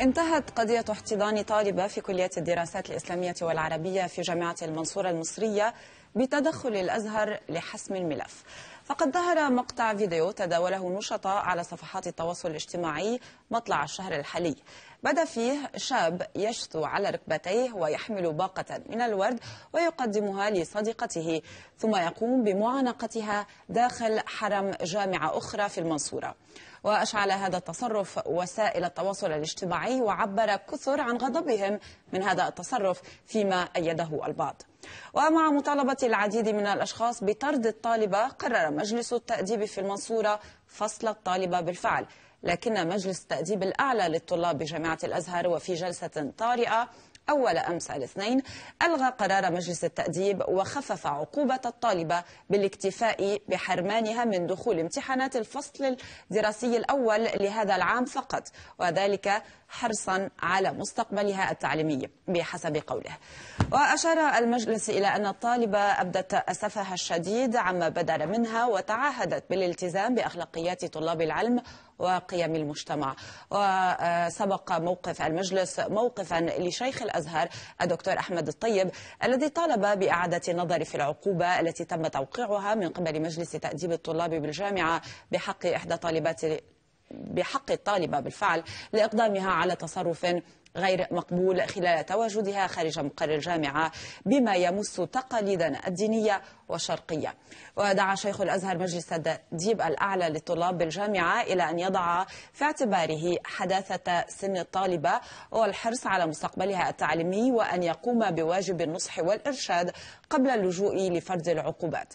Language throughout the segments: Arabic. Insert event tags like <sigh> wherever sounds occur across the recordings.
انتهت قضية احتضان طالبة في كلية الدراسات الإسلامية والعربية في جامعة المنصورة المصرية بتدخل الأزهر لحسم الملف فقد ظهر مقطع فيديو تداوله نشطاء على صفحات التواصل الاجتماعي مطلع الشهر الحالي بدا فيه شاب يشثو على ركبتيه ويحمل باقة من الورد ويقدمها لصديقته ثم يقوم بمعانقتها داخل حرم جامعة أخرى في المنصورة وأشعل هذا التصرف وسائل التواصل الاجتماعي وعبر كثر عن غضبهم من هذا التصرف فيما أيده البعض ومع مطالبة العديد من الأشخاص بطرد الطالبة قرر مجلس التأديب في المنصورة فصل الطالبة بالفعل لكن مجلس التأديب الأعلى للطلاب بجامعة الأزهر وفي جلسة طارئة أول أمس الاثنين ألغى قرار مجلس التأديب وخفف عقوبة الطالبة بالاكتفاء بحرمانها من دخول امتحانات الفصل الدراسي الأول لهذا العام فقط وذلك حرصا على مستقبلها التعليمي بحسب قوله وأشار المجلس إلى أن الطالبة أبدت أسفها الشديد عما بدر منها وتعهدت بالالتزام بأخلاقيات طلاب العلم وقيم المجتمع وسبق موقف المجلس موقفا لشيخ الأزهر الدكتور أحمد الطيب الذي طالب بإعادة النظر في العقوبة التي تم توقيعها من قبل مجلس تأديب الطلاب بالجامعة بحق إحدى طالبات بحق الطالبة بالفعل لإقدامها على تصرف غير مقبول خلال تواجدها خارج مقر الجامعة بما يمس تقاليدنا الدينية والشرقية ودعا شيخ الأزهر مجلس الديب الأعلى للطلاب بالجامعة إلى أن يضع في اعتباره حداثة سن الطالبة والحرص على مستقبلها التعليمي وأن يقوم بواجب النصح والإرشاد قبل اللجوء لفرض العقوبات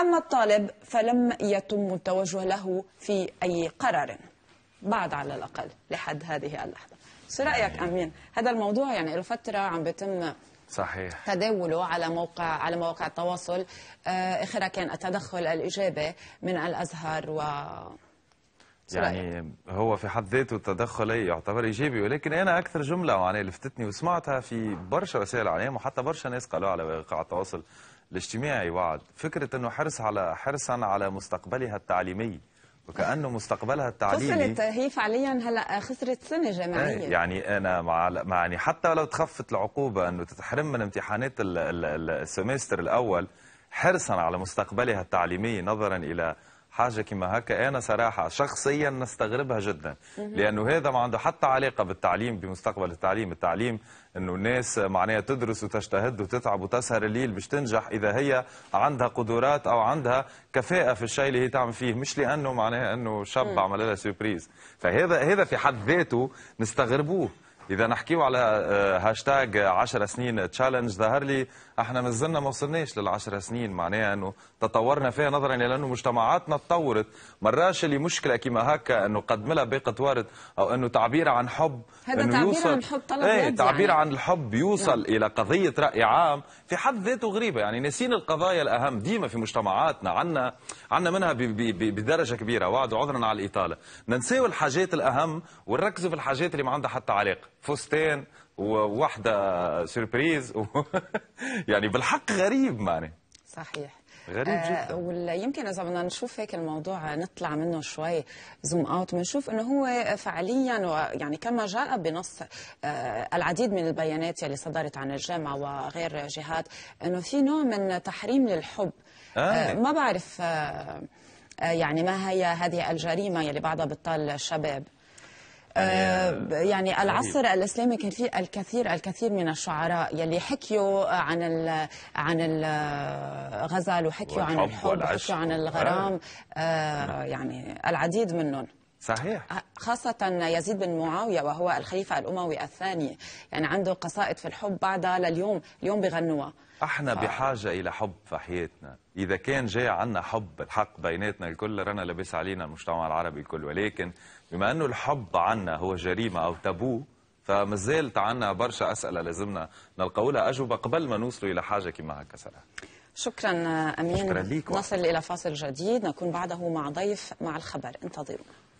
أما الطالب فلم يتم التوجه له في أي قرار بعد على الأقل لحد هذه اللحظة شو رأيك أمين هذا الموضوع يعني له فترة عم بيتم صحيح تداوله على موقع على مواقع التواصل آه، اخرها كان التدخل الايجابي من الازهر و يعني هو في حد ذاته التدخل يعتبر ايجابي ولكن انا اكثر جمله معناها لفتتني وسمعتها في برشا وسائل الاعلام وحتى برشا ناس قالوا على مواقع التواصل الاجتماعي وعد فكره انه حرص على حرصا على مستقبلها التعليمي وكانه مستقبلها التعليمي خسرت هي فعليا هلا خسرت سنه جامعيه إيه، يعني انا مع يعني حتى لو تخفت العقوبه انه تتحرم من امتحانات السمستر الاول حرصا على مستقبلها التعليمي نظرا الى حاجة كما هكا أنا صراحة شخصيا نستغربها جدا لأنه هذا ما عنده حتى علاقة بالتعليم بمستقبل التعليم التعليم أنه الناس معناها تدرس وتجتهد وتتعب وتسهر الليل باش تنجح إذا هي عندها قدرات أو عندها كفاءة في الشيء اللي هي تعمل فيه مش لأنه معناها أنه شاب عمل لها سيربريز فهذا هذا في حد ذاته نستغربوه اذا نحكيو على آه، هاشتاج 10 سنين تشالنج ظهر لي احنا مازلنا ما وصلناش لل 10 سنين معناها انه تطورنا فيها نظرا الى انه مجتمعاتنا تطورت مراش اللي مشكله كيما هكا انه قدم لها باقه ورد او انه تعبير عن حب هذا تعبير يوصل عن حب طلب ايه تعبير يعني. عن الحب يوصل يعني. الى قضيه راي عام في حد ذاته غريبه يعني ناسين القضايا الاهم ديما في مجتمعاتنا عنا عندنا منها بدرجه كبيره وعد عذرا على الاطاله ننساو الحاجات الاهم ونركزوا في الحاجات اللي ما عندها حتى علاقه فستان وواحدة سيربريز و... <laughs> يعني بالحق غريب معناه صحيح غريب آه، جدا آه ولا يمكن اذا بدنا نشوف هيك الموضوع نطلع منه شوي زوم اوت بنشوف انه هو فعليا يعني كما جاء بنص آه العديد من البيانات اللي صدرت عن الجامعه وغير جهات انه في نوع من تحريم للحب آه. آه ما بعرف آه, آه، يعني ما هي هذه الجريمه يلي بعدها بتطال الشباب آه، يعني العصر الاسلامي كان فيه الكثير الكثير من الشعراء يلي حكيوا عن الـ عن الغزل آه، وحكيوا عن الحب وحكيوا عن الغرام آه، نعم. يعني العديد منهم صحيح خاصة يزيد بن معاوية وهو الخليفة الأموي الثاني يعني عنده قصائد في الحب بعدها لليوم اليوم بغنوها احنا ف... بحاجة إلى حب في حياتنا إذا كان جاي عنا حب الحق بيناتنا الكل رنا لبس علينا المجتمع العربي الكل ولكن بما أنه الحب عنا هو جريمة أو تابو فمازال عنا برشا أسئلة لازمنا نلقاولها أجوبة قبل ما نوصلوا إلى حاجة كما هكا شكرا أمين شكرا نصل إلى فاصل جديد نكون بعده مع ضيف مع الخبر انتظرونا